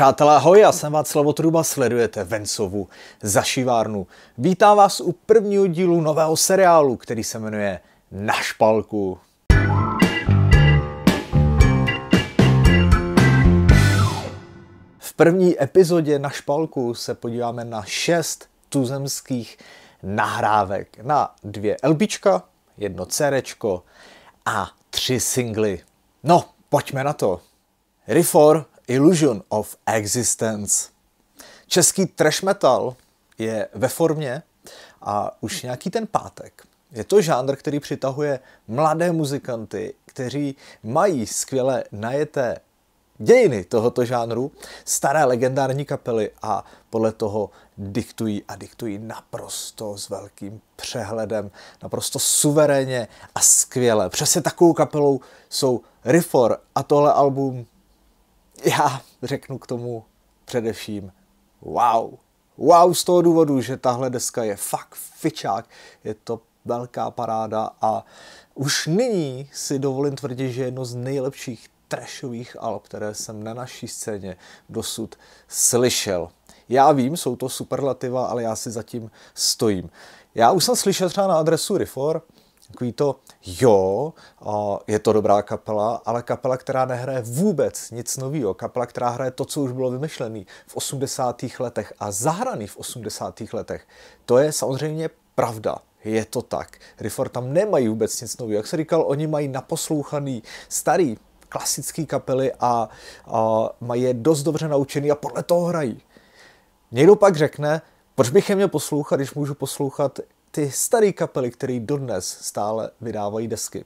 Přátelé, ahoj, já jsem Václav Truba, sledujete Vencovu zašivárnu. Vítám vás u prvního dílu nového seriálu, který se jmenuje Na špalku. V první epizodě Na špalku se podíváme na šest tuzemských nahrávek. Na dvě LPčka, jedno CDčko a tři singly. No, pojďme na to. Rifor Illusion of Existence. Český trash metal je ve formě a už nějaký ten pátek. Je to žánr, který přitahuje mladé muzikanty, kteří mají skvěle najeté dějiny tohoto žánru, staré legendární kapely a podle toho diktují a diktují naprosto s velkým přehledem, naprosto suverénně a skvěle. Přesně takovou kapelou jsou Rifor a tohle album já řeknu k tomu především wow. Wow z toho důvodu, že tahle deska je fakt fičák, je to velká paráda a už nyní si dovolím tvrdit, že je jedno z nejlepších trashových alb, které jsem na naší scéně dosud slyšel. Já vím, jsou to superlativa, ale já si zatím stojím. Já už jsem slyšel třeba na adresu Rifor, takový to jo, je to dobrá kapela, ale kapela, která nehraje vůbec nic nového, kapela, která hraje to, co už bylo vymyšlené v 80. letech a zahraný v 80. letech, to je samozřejmě pravda. Je to tak. Rifford tam nemají vůbec nic nového. Jak se říkal, oni mají naposlouchaný starý klasický kapely a, a mají je dost dobře naučený a podle toho hrají. Někdo pak řekne, proč bych je měl poslouchat, když můžu poslouchat ty staré kapely, které dodnes stále vydávají desky?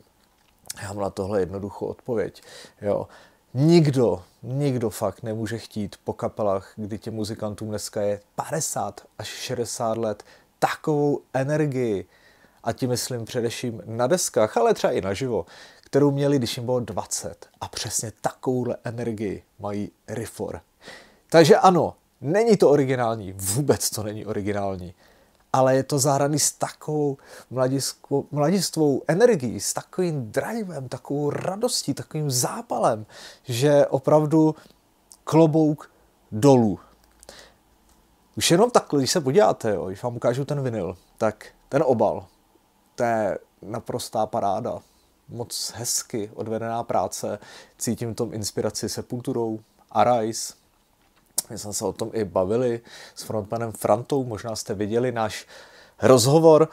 Já mám na tohle jednoduchou odpověď. Jo. Nikdo, nikdo fakt nemůže chtít po kapelách, kdy těm muzikantům dneska je 50 až 60 let, takovou energii, a tím myslím především na deskách, ale třeba i na živo, kterou měli, když jim bylo 20. A přesně takovouhle energii mají Rifor. Takže ano, není to originální, vůbec to není originální, ale je to zahraný s takovou mladistvou, mladistvou energií, s takovým drivem, takovou radostí, takovým zápalem, že opravdu klobouk dolů. Už jenom takhle, když se podíváte, jo, když vám ukážu ten vinyl, tak ten obal, to je naprostá paráda. Moc hezky odvedená práce, cítím tom inspiraci sepulturou, Arise, my jsme se o tom i bavili s frontmanem Frantou, možná jste viděli náš rozhovor.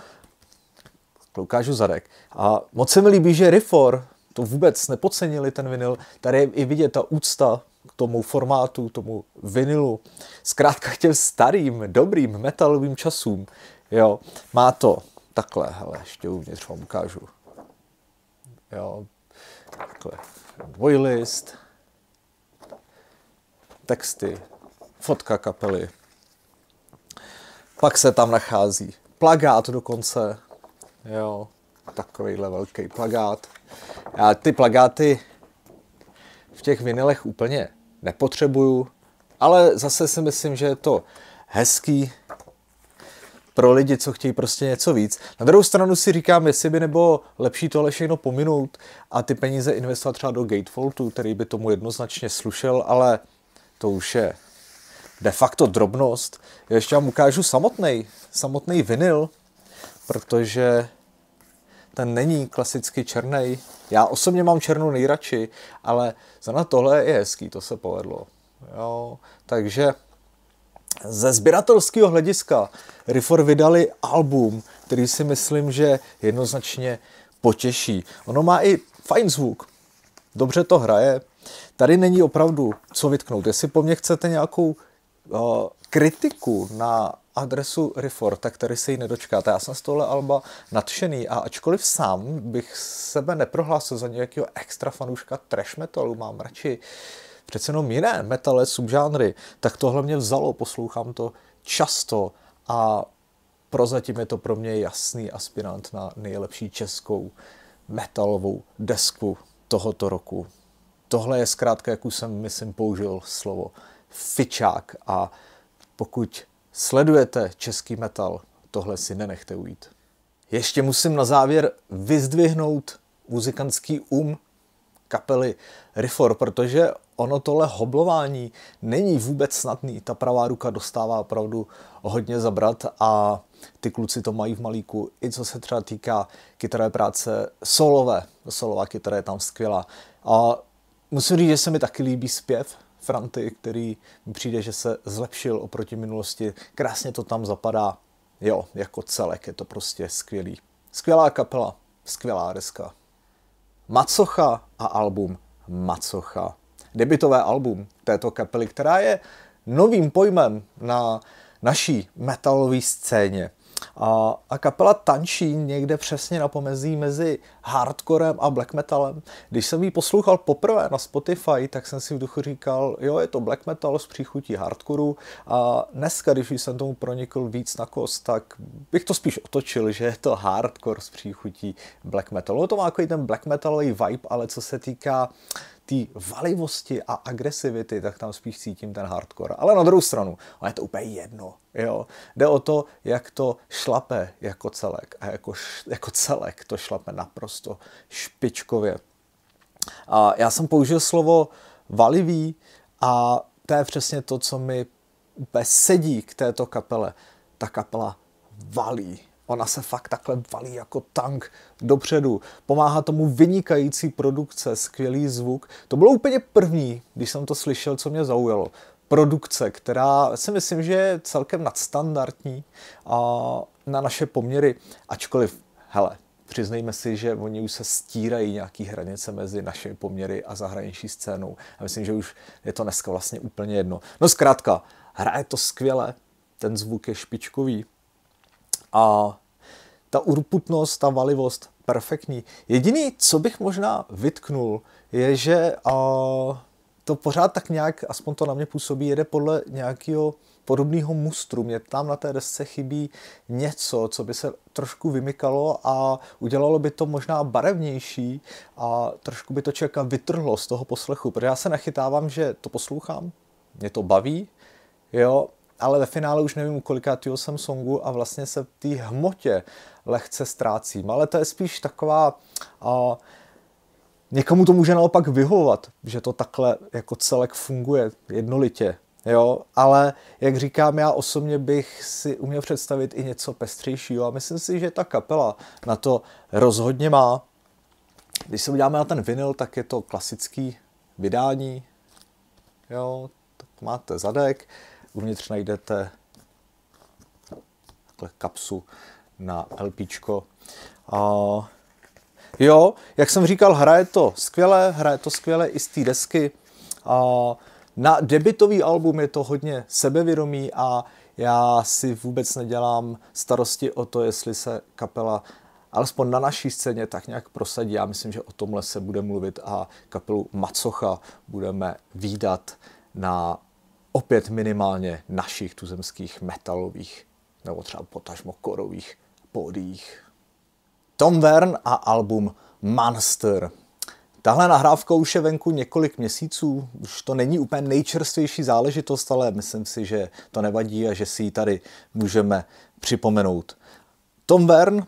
Kloukážu Zadek. A moc se mi líbí, že Rifor to vůbec nepocenili ten vinyl. Tady je i vidět ta úcta k tomu formátu, tomu vinilu. Zkrátka těm starým, dobrým metalovým časům. Jo, má to takhle, hele, ještě uvnitř vám ukážu. Jo, takhle, dvojlist, texty, fotka kapely. Pak se tam nachází plagát dokonce, jo, takovýhle velký plagát. Já ty plagáty v těch vinilech úplně nepotřebuju, ale zase si myslím, že je to hezký pro lidi, co chtějí prostě něco víc. Na druhou stranu si říkám, jestli by nebylo lepší tohle všechno pominout a ty peníze investovat třeba do Gatefoldu, který by tomu jednoznačně slušel, ale to už je de facto drobnost. Ještě vám ukážu samotný, samotný vinyl, protože ten není klasicky černý. Já osobně mám černou nejradši, ale za tohle je hezký, to se povedlo. Jo, takže ze sběratelského hlediska Rifford vydali album, který si myslím, že jednoznačně potěší. Ono má i fajn zvuk, dobře to hraje. Tady není opravdu co vytknout. Jestli po mně chcete nějakou kritiku na adresu tak který se jí nedočkáte. Já jsem z tohle alba nadšený a ačkoliv sám bych sebe neprohlásil za nějakého extra fanouška trash metalu, mám radši přece jenom jiné metale, subžánry, tak tohle mě vzalo, poslouchám to často a prozatím je to pro mě jasný aspirant na nejlepší českou metalovou desku tohoto roku. Tohle je zkrátka, jak už jsem, myslím, použil slovo fičák a pokud sledujete český metal, tohle si nenechte ujít. Ještě musím na závěr vyzdvihnout muzikantský um kapely Rifor, protože ono tohle hoblování není vůbec snadný. Ta pravá ruka dostává opravdu hodně zabrat a ty kluci to mají v malíku. I co se třeba týká kytarové práce solové, solová kytara je tam skvělá. A musím říct, že se mi taky líbí zpěv, Franty, který mi přijde, že se zlepšil oproti minulosti. Krásně to tam zapadá. Jo, jako celek je to prostě skvělý. Skvělá kapela, skvělá deska. Macocha a album Macocha. Debitové album této kapely, která je novým pojmem na naší metalové scéně. A, a kapela tančí někde přesně na pomezí mezi hardcorem a black metalem. Když jsem ji poslouchal poprvé na Spotify, tak jsem si v duchu říkal, jo, je to black metal s příchutí hardcoreu a dneska, když jsem tomu pronikl víc na kost, tak bych to spíš otočil, že je to hardcore s příchutí black metalu. No to má jako i ten black metalový vibe, ale co se týká té valivosti a agresivity, tak tam spíš cítím ten hardcore. Ale na druhou stranu, ale je to úplně jedno. Jo. Jde o to, jak to šlape jako celek a jako, jako celek to šlape naprosto špičkově. A já jsem použil slovo valivý a to je přesně to, co mi sedí k této kapele. Ta kapela valí. Ona se fakt takhle valí jako tank dopředu. Pomáhá tomu vynikající produkce, skvělý zvuk. To bylo úplně první, když jsem to slyšel, co mě zaujalo. Produkce, která si myslím, že je celkem nadstandardní a na naše poměry, ačkoliv, hele, přiznejme si, že oni už se stírají nějaký hranice mezi naše poměry a zahraniční scénou. A myslím, že už je to dneska vlastně úplně jedno. No zkrátka, hraje to skvěle, ten zvuk je špičkový a ta urputnost, ta valivost perfektní. Jediný, co bych možná vytknul, je, že uh, to pořád tak nějak, aspoň to na mě působí, jede podle nějakého podobného mustru. Mě tam na té desce chybí něco, co by se trošku vymykalo a udělalo by to možná barevnější a trošku by to člověka vytrhlo z toho poslechu, protože já se nachytávám, že to poslouchám, mě to baví, jo, ale ve finále už nevím, kolikátýho jsem songu a vlastně se v té hmotě lehce ztrácím. Ale to je spíš taková... Uh, Někomu to může naopak vyhovovat, že to takhle jako celek funguje jednolitě, jo, ale jak říkám, já osobně bych si uměl představit i něco pestřejšího a myslím si, že ta kapela na to rozhodně má. Když se uděláme na ten vinyl, tak je to klasický vydání, jo, tak máte zadek, Uvnitř najdete takhle kapsu na LP. A jo, jak jsem říkal, hraje to skvěle, hraje to skvěle i z té desky. A na debitový album je to hodně sebevědomí a já si vůbec nedělám starosti o to, jestli se kapela alespoň na naší scéně tak nějak prosadí. Já myslím, že o tomhle se bude mluvit a kapelu Macocha budeme výdat na opět minimálně našich tuzemských metalových nebo třeba potažmo korových pódiích. Tom Vern a album Monster. Tahle nahrávka už je venku několik měsíců, už to není úplně nejčerstvější záležitost, ale myslím si, že to nevadí a že si ji tady můžeme připomenout. Tom Vern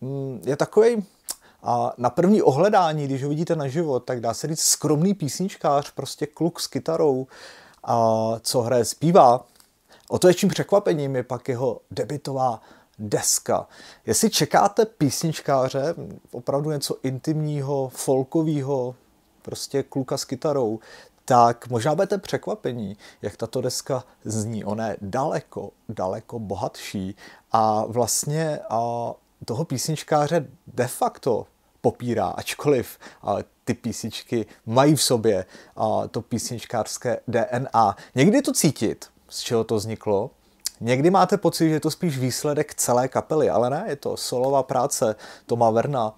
mm, je takový a na první ohledání, když ho vidíte na život, tak dá se říct skromný písničkář, prostě kluk s kytarou, a co hraje zpívá. O to větším překvapením je pak jeho debitová deska. Jestli čekáte písničkáře, opravdu něco intimního, folkového, prostě kluka s kytarou, tak možná budete překvapení, jak tato deska zní. Ona je daleko, daleko bohatší a vlastně a toho písničkáře de facto popírá, ačkoliv ale ty písničky mají v sobě to písničkářské DNA. Někdy to cítit, z čeho to vzniklo, Někdy máte pocit, že je to spíš výsledek celé kapely, ale ne, je to solová práce Toma Verna,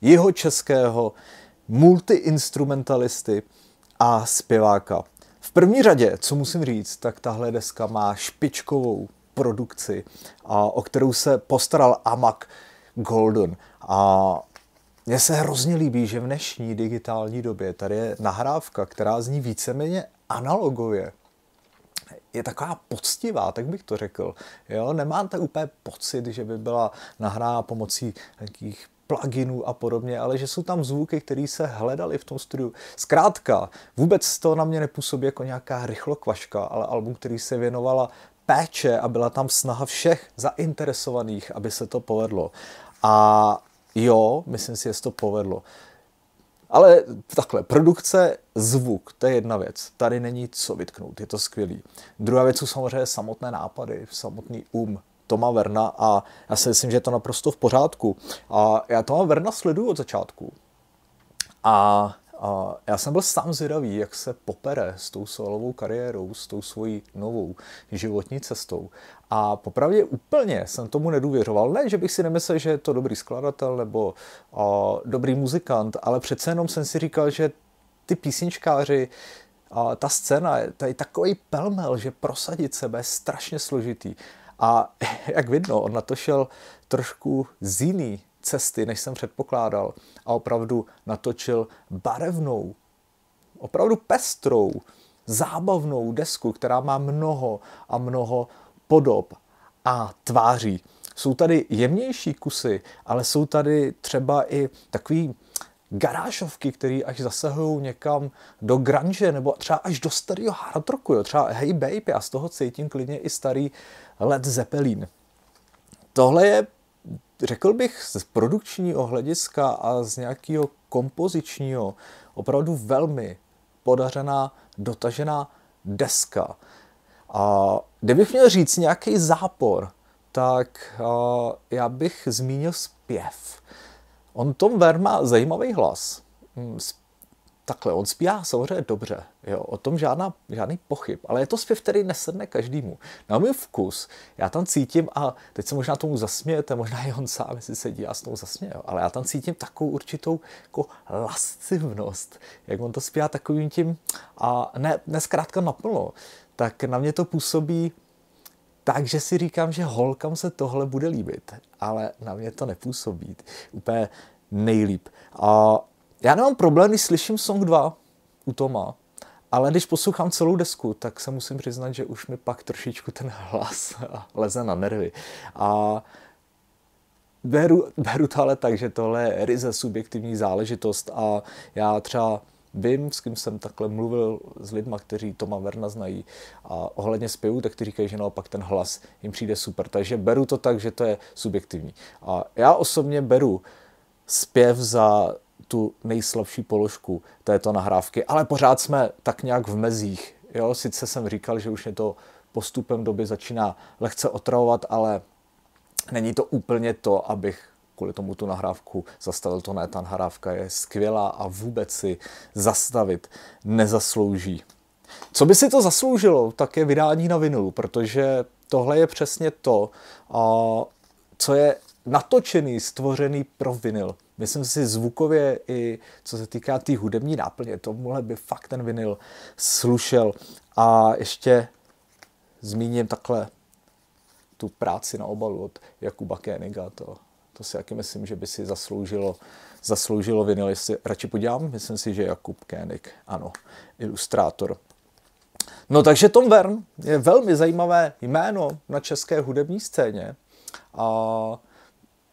jeho českého multiinstrumentalisty a zpěváka. V první řadě, co musím říct, tak tahle deska má špičkovou produkci, a, o kterou se postaral Amak Golden. A mně se hrozně líbí, že v dnešní digitální době tady je nahrávka, která zní víceméně analogově. Je taková poctivá, tak bych to řekl. Jo? Nemáte úplně pocit, že by byla nahrána pomocí nějakých pluginů a podobně, ale že jsou tam zvuky, které se hledaly v tom studiu. Zkrátka, vůbec to na mě nepůsobí jako nějaká rychlokvaška, ale album, který se věnovala péče a byla tam snaha všech zainteresovaných, aby se to povedlo. A jo, myslím si, že se to povedlo. Ale takhle, produkce, zvuk, to je jedna věc. Tady není co vytknout, je to skvělý. Druhá věc jsou samozřejmě samotné nápady, samotný um Toma Verna a já si myslím, že je to naprosto v pořádku. A já Toma Verna sleduju od začátku. A a já jsem byl sám zvědavý, jak se popere s tou solovou kariérou, s tou svojí novou životní cestou. A popravdě úplně jsem tomu nedůvěřoval. Ne, že bych si nemyslel, že je to dobrý skladatel nebo o, dobrý muzikant, ale přece jenom jsem si říkal, že ty písničkáři, a ta scéna, to je takový pelmel, že prosadit sebe je strašně složitý. A jak vidno, on na to šel trošku z jiný cesty, než jsem předpokládal a opravdu natočil barevnou, opravdu pestrou, zábavnou desku, která má mnoho a mnoho podob a tváří. Jsou tady jemnější kusy, ale jsou tady třeba i takový garážovky, které až zasahují někam do grunge nebo třeba až do starého hard rocku, jo. třeba Hey Baby a z toho cítím klidně i starý Led Zeppelin. Tohle je řekl bych, z produkčního hlediska a z nějakého kompozičního opravdu velmi podařená, dotažená deska. A kdybych měl říct nějaký zápor, tak já bych zmínil zpěv. On Tom Verma zajímavý hlas. Hm, takhle, on zpívá samozřejmě dobře, jo, o tom žádná, žádný pochyb, ale je to zpěv, který nesedne každému. Na můj vkus, já tam cítím, a teď se možná tomu zasmějete, možná i on sám, jestli se dívá s tomu zasměje, ale já tam cítím takovou určitou jako lascivnost, jak on to zpívá takovým tím, a ne, ne zkrátka naplno, tak na mě to působí takže si říkám, že holkám se tohle bude líbit, ale na mě to nepůsobí úplně nejlíp. A já nemám problém, když slyším song 2 u Toma, ale když poslouchám celou desku, tak se musím přiznat, že už mi pak trošičku ten hlas leze na nervy. A beru, beru to ale tak, že tohle je ryze subjektivní záležitost a já třeba vím, s kým jsem takhle mluvil s lidma, kteří Toma Verna znají a ohledně zpěvu, tak ty říkají, že naopak ten hlas jim přijde super, takže beru to tak, že to je subjektivní. A já osobně beru zpěv za tu nejslabší položku této nahrávky, ale pořád jsme tak nějak v mezích. Jo? Sice jsem říkal, že už mě to postupem doby začíná lehce otravovat, ale není to úplně to, abych kvůli tomu tu nahrávku zastavil. To ne, ta nahrávka je skvělá a vůbec si zastavit nezaslouží. Co by si to zasloužilo, tak je vydání na vinulu, protože tohle je přesně to, co je natočený, stvořený pro vinyl. Myslím si zvukově i co se týká té tý hudební náplně, tomuhle by fakt ten vinyl slušel. A ještě zmíním takhle tu práci na obalu od Jakuba Kéniga, to, to si jaký myslím, že by si zasloužilo, zasloužilo vinyl, jestli radši podívám, myslím si, že Jakub Kénik, ano, ilustrátor. No takže Tom Vern je velmi zajímavé jméno na české hudební scéně a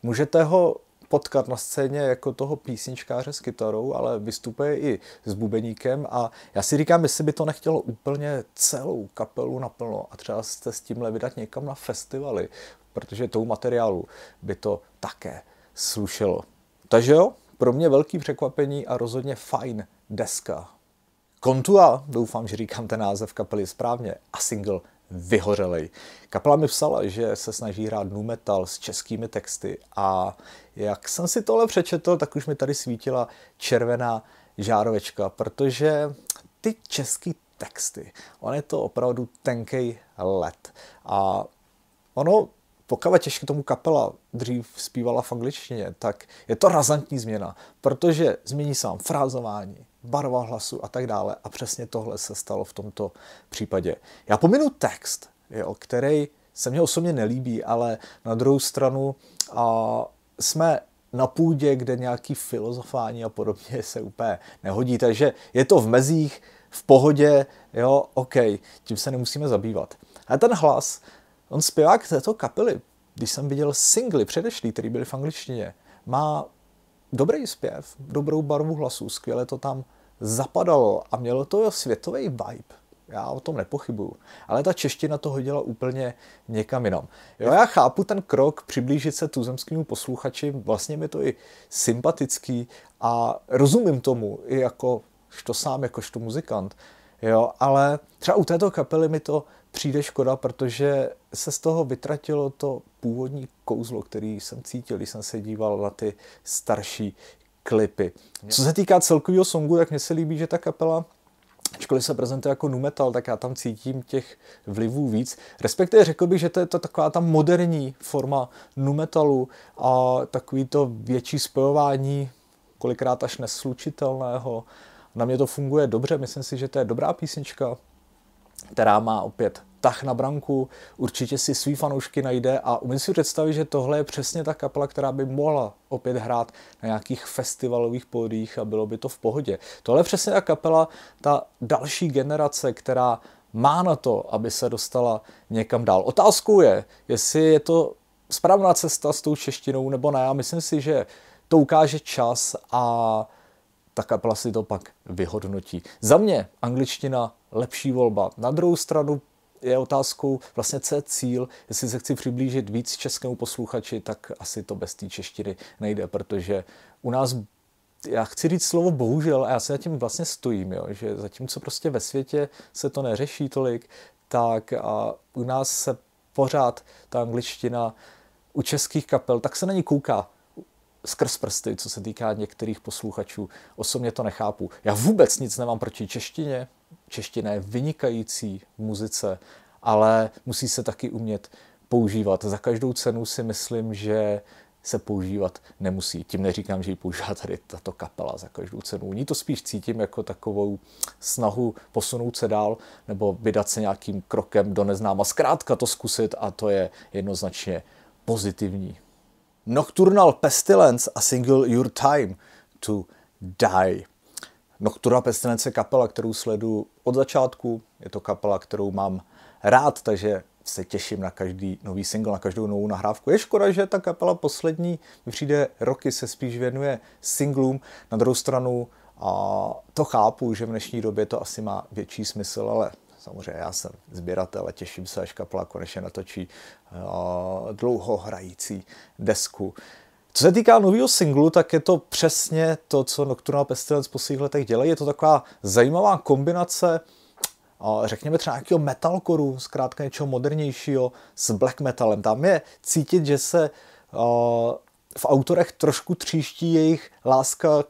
Můžete ho potkat na scéně jako toho písničkáře s kytarou, ale vystupuje i s bubeníkem a já si říkám, jestli by to nechtělo úplně celou kapelu naplno a třeba jste s tímhle vydat někam na festivaly, protože tou materiálu by to také slušelo. Takže jo, pro mě velký překvapení a rozhodně fajn deska. Kontua, doufám, že říkám ten název kapely správně, a single vyhořelej. Kapela mi psala, že se snaží hrát nu metal s českými texty a jak jsem si tohle přečetl, tak už mi tady svítila červená žárovečka, protože ty český texty, on je to opravdu tenký let a ono pokud těžké tomu kapela dřív zpívala v angličtině, tak je to razantní změna, protože změní sám frázování, barva hlasu a tak dále. A přesně tohle se stalo v tomto případě. Já pominu text, jo, který se mně osobně nelíbí, ale na druhou stranu a, jsme na půdě, kde nějaký filozofání a podobně se úplně nehodí. Takže je to v mezích, v pohodě, jo, OK, tím se nemusíme zabývat. A ten hlas, on zpěvák této kapely, když jsem viděl singly předešlý, který byly v angličtině, má dobrý zpěv, dobrou barvu hlasu, skvěle to tam zapadalo a mělo to světový vibe. Já o tom nepochybuju. Ale ta čeština to hodila úplně někam jinam. Jo, já chápu ten krok přiblížit se tuzemskému posluchači, vlastně mi to i sympatický a rozumím tomu i jako to sám, jakožto muzikant. Jo, ale třeba u této kapely mi to přijde škoda, protože se z toho vytratilo to původní kouzlo, který jsem cítil, když jsem se díval na ty starší klipy. Co se týká celkového songu, tak mně se líbí, že ta kapela ačkoliv se prezentuje jako nu metal, tak já tam cítím těch vlivů víc. Respektive řekl bych, že to je to taková ta moderní forma nu metalu a takový to větší spojování, kolikrát až neslučitelného. Na mě to funguje dobře, myslím si, že to je dobrá písnička, která má opět tah na branku, určitě si svý fanoušky najde a umím si představit, že tohle je přesně ta kapela, která by mohla opět hrát na nějakých festivalových pódiích a bylo by to v pohodě. Tohle je přesně ta kapela, ta další generace, která má na to, aby se dostala někam dál. Otázkou je, jestli je to správná cesta s tou češtinou nebo ne. Já myslím si, že to ukáže čas a ta kapela si to pak vyhodnotí. Za mě angličtina lepší volba. Na druhou stranu je otázkou vlastně, co je cíl. Jestli se chci přiblížit víc českému posluchači, tak asi to bez té češtiny nejde, protože u nás já chci říct slovo bohužel a já se na tím vlastně stojím, jo, že zatímco prostě ve světě se to neřeší tolik, tak a u nás se pořád ta angličtina u českých kapel, tak se na ní kouká skrz prsty, co se týká některých posluchačů. Osobně to nechápu. Já vůbec nic nemám proti češtině. Čeština je vynikající v muzice, ale musí se taky umět používat. Za každou cenu si myslím, že se používat nemusí. Tím neříkám, že ji používá tady tato kapela za každou cenu. Ní to spíš cítím jako takovou snahu posunout se dál nebo vydat se nějakým krokem do neznáma. Zkrátka to zkusit a to je jednoznačně pozitivní. Nocturnal Pestilence a single Your Time to Die. Nocturnal Pestilence je kapela, kterou sledu od začátku. Je to kapela, kterou mám rád, takže se těším na každý nový single, na každou novou nahrávku. Je škoda, že ta kapela poslední přijde roky se spíš věnuje singlům. Na druhou stranu a to chápu, že v dnešní době to asi má větší smysl, ale samozřejmě já jsem sběratel a těším se, až kapela konečně natočí eh, dlouho hrající desku. Co se týká nového singlu, tak je to přesně to, co Nocturnal Pestilence po svých letech dělají. Je to taková zajímavá kombinace eh, řekněme třeba nějakého metalkoru, zkrátka něčeho modernějšího s black metalem. Tam je cítit, že se eh, v autorech trošku tříští jejich láska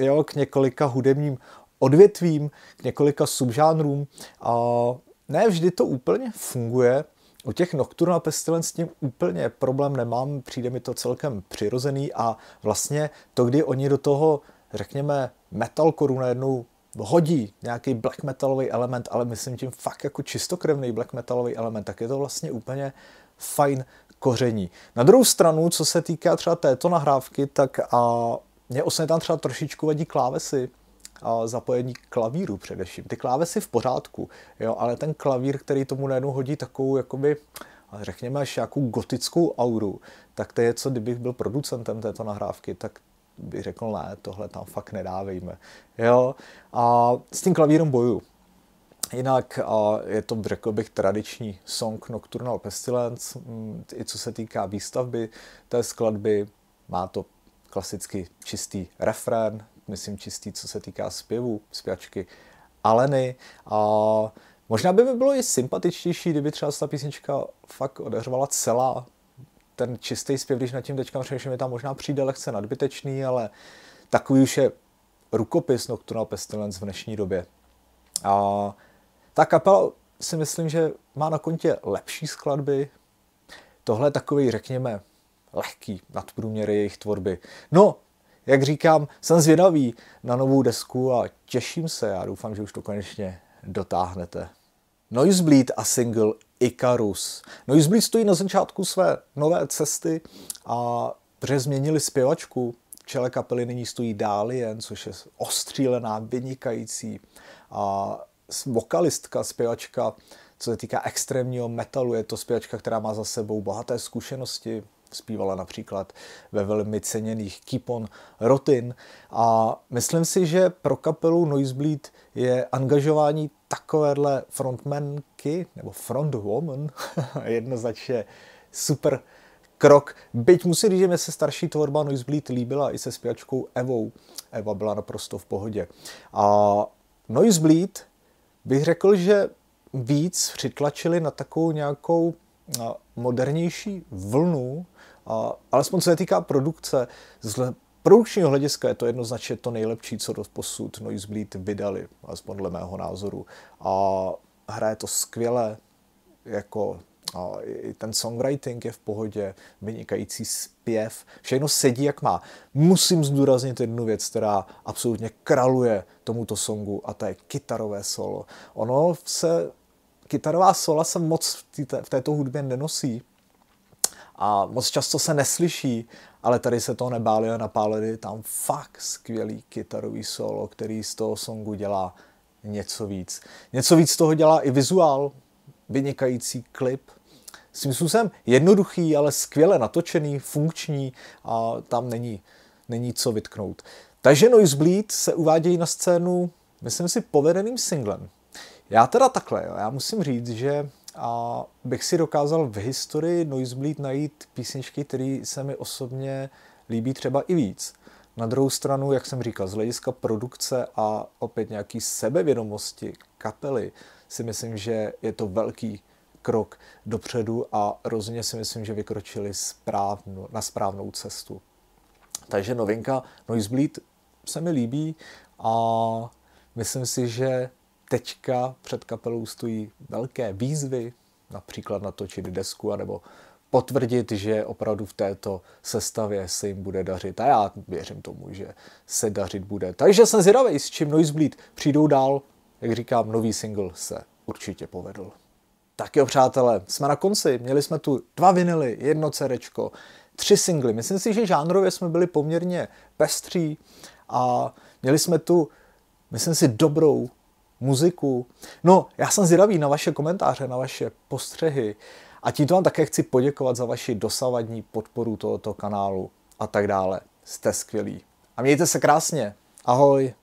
jo, k několika hudebním odvětvím, k několika subžánrům a ne vždy to úplně funguje. U těch Nocturnal Pestilence s tím úplně problém nemám, přijde mi to celkem přirozený a vlastně to, kdy oni do toho, řekněme, metalkoru najednou hodí nějaký black metalový element, ale myslím tím fakt jako čistokrevný black metalový element, tak je to vlastně úplně fajn koření. Na druhou stranu, co se týká třeba této nahrávky, tak a mě osně tam třeba trošičku vadí klávesy, zapojení klavíru především. Ty klávesy v pořádku, jo, ale ten klavír, který tomu najednou hodí takovou, jakoby, řekněme, až jakou gotickou auru, tak to je, co kdybych byl producentem této nahrávky, tak bych řekl, ne, tohle tam fakt nedávejme. Jo? A s tím klavírem boju. Jinak a je to, řekl bych, tradiční song Nocturnal Pestilence, mm, i co se týká výstavby té skladby, má to klasicky čistý refrén, myslím, čistý, co se týká zpěvu, zpěvačky Aleny. A možná by mi bylo i sympatičtější, kdyby třeba ta písnička fakt odehrvala celá. Ten čistý zpěv, když nad tím teďka přemýšlím, je tam možná přijde lehce nadbytečný, ale takový už je rukopis Nocturnal Pestilence v dnešní době. A ta kapela si myslím, že má na kontě lepší skladby. Tohle je takový, řekněme, lehký nadprůměr jejich tvorby. No, jak říkám, jsem zvědavý na novou desku a těším se a doufám, že už to konečně dotáhnete. Noisebleed a single Icarus. Noisebleed stojí na začátku své nové cesty a přezměnili zpěvačku. V čele kapely nyní stojí Dálien, což je ostřílená, vynikající a vokalistka, zpěvačka, co se týká extrémního metalu, je to zpěvačka, která má za sebou bohaté zkušenosti, Zpívala například ve velmi ceněných Keep on Rotin a myslím si, že pro kapelu Noisebleed je angažování takovéhle frontmanky nebo frontwoman jednoznačně super krok. Byť musí říct, že mi se starší tvorba Noisebleed líbila i se zpěvačkou Evou. Eva byla naprosto v pohodě. A Noisebleed bych řekl, že víc přitlačili na takovou nějakou modernější vlnu a alespoň se týká produkce, z produkčního hlediska je to jednoznačně to nejlepší, co do posud Noise vydali, alespoň dle mého názoru. A hraje to skvěle, jako a i ten songwriting je v pohodě, vynikající zpěv, všechno sedí jak má. Musím zdůraznit jednu věc, která absolutně kraluje tomuto songu a to je kytarové solo. Ono se, kytarová sola se moc v, té, v této hudbě nenosí, a moc často se neslyší, ale tady se to nebáli a napálili. tam fakt skvělý kytarový solo, který z toho songu dělá něco víc. Něco víc toho dělá i vizuál, vynikající klip, tím způsobem jednoduchý, ale skvěle natočený, funkční a tam není, není co vytknout. Takže Noise Bleed se uvádějí na scénu, myslím si, povedeným singlem. Já teda takhle, jo, já musím říct, že a bych si dokázal v historii Noisebleed najít písničky, které se mi osobně líbí třeba i víc. Na druhou stranu, jak jsem říkal, z hlediska produkce a opět nějaký sebevědomosti kapely, si myslím, že je to velký krok dopředu a rozhodně si myslím, že vykročili správno, na správnou cestu. Takže novinka Noisebleed se mi líbí a myslím si, že Teďka před kapelou stojí velké výzvy, například natočit desku, anebo potvrdit, že opravdu v této sestavě se jim bude dařit. A já věřím tomu, že se dařit bude. Takže jsem zvědavý, s čím Noise Bleed přijdou dál. Jak říkám, nový single se určitě povedl. Tak jo, přátelé, jsme na konci. Měli jsme tu dva vinily, jedno cerečko, tři singly. Myslím si, že žánrově jsme byli poměrně pestří a měli jsme tu, myslím si, dobrou muziku. No, já jsem zvědavý na vaše komentáře, na vaše postřehy a tímto vám také chci poděkovat za vaši dosavadní podporu tohoto kanálu a tak dále. Jste skvělí. A mějte se krásně. Ahoj.